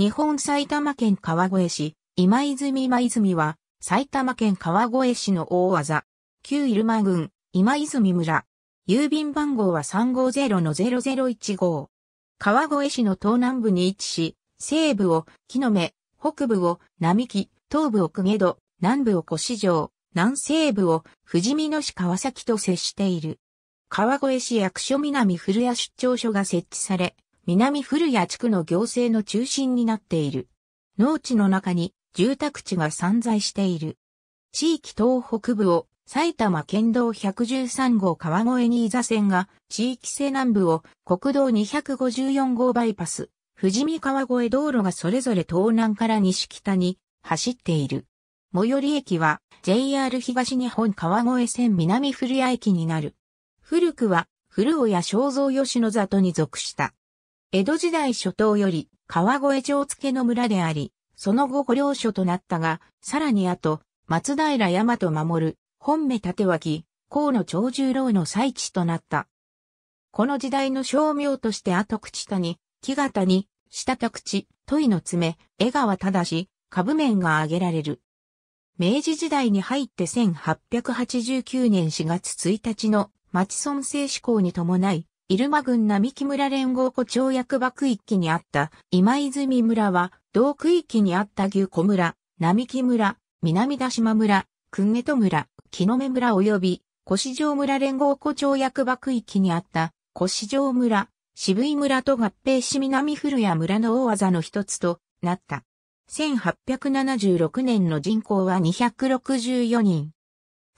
日本埼玉県川越市、今泉今泉は、埼玉県川越市の大技、旧入間郡、今泉村。郵便番号は350-0015。川越市の東南部に位置し、西部を木の目、北部を並木、東部を久下戸、南部を越城、南西部を富士見野市川崎と接している。川越市役所南古谷出張所が設置され、南古谷地区の行政の中心になっている。農地の中に住宅地が散在している。地域東北部を埼玉県道113号川越新座線が地域西南部を国道254号バイパス、富士見川越道路がそれぞれ東南から西北に走っている。最寄り駅は JR 東日本川越線南古谷駅になる。古くは古尾や正蔵吉野里に属した。江戸時代初頭より川越城付の村であり、その後御領所となったが、さらに後、松平大和守、る、本目立脇、河野長十郎の最地となった。この時代の商名として後口谷、木型に、下田口、問の爪、江川し、株面が挙げられる。明治時代に入って1889年4月1日の町村制志向に伴い、入間郡並木村連合湖町役場区域にあった今泉村は、同区域にあった牛小村、並木村、南田島村、くんげと村、木の目村及び、越城村連合湖町役場区域にあった越城村、渋井村と合併し南古谷村の大技の一つとなった。1876年の人口は264人。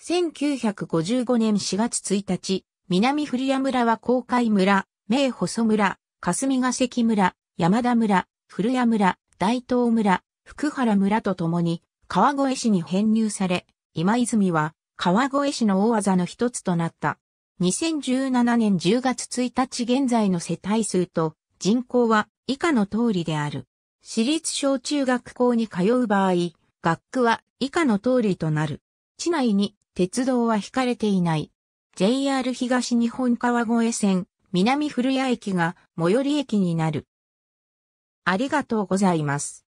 1955年4月1日、南古谷村は公海村、名細村、霞ヶ関村、山田村、古谷村、大東村、福原村とともに川越市に編入され、今泉は川越市の大技の一つとなった。2017年10月1日現在の世帯数と人口は以下の通りである。私立小中学校に通う場合、学区は以下の通りとなる。地内に鉄道は引かれていない。JR 東日本川越線、南古谷駅が最寄り駅になる。ありがとうございます。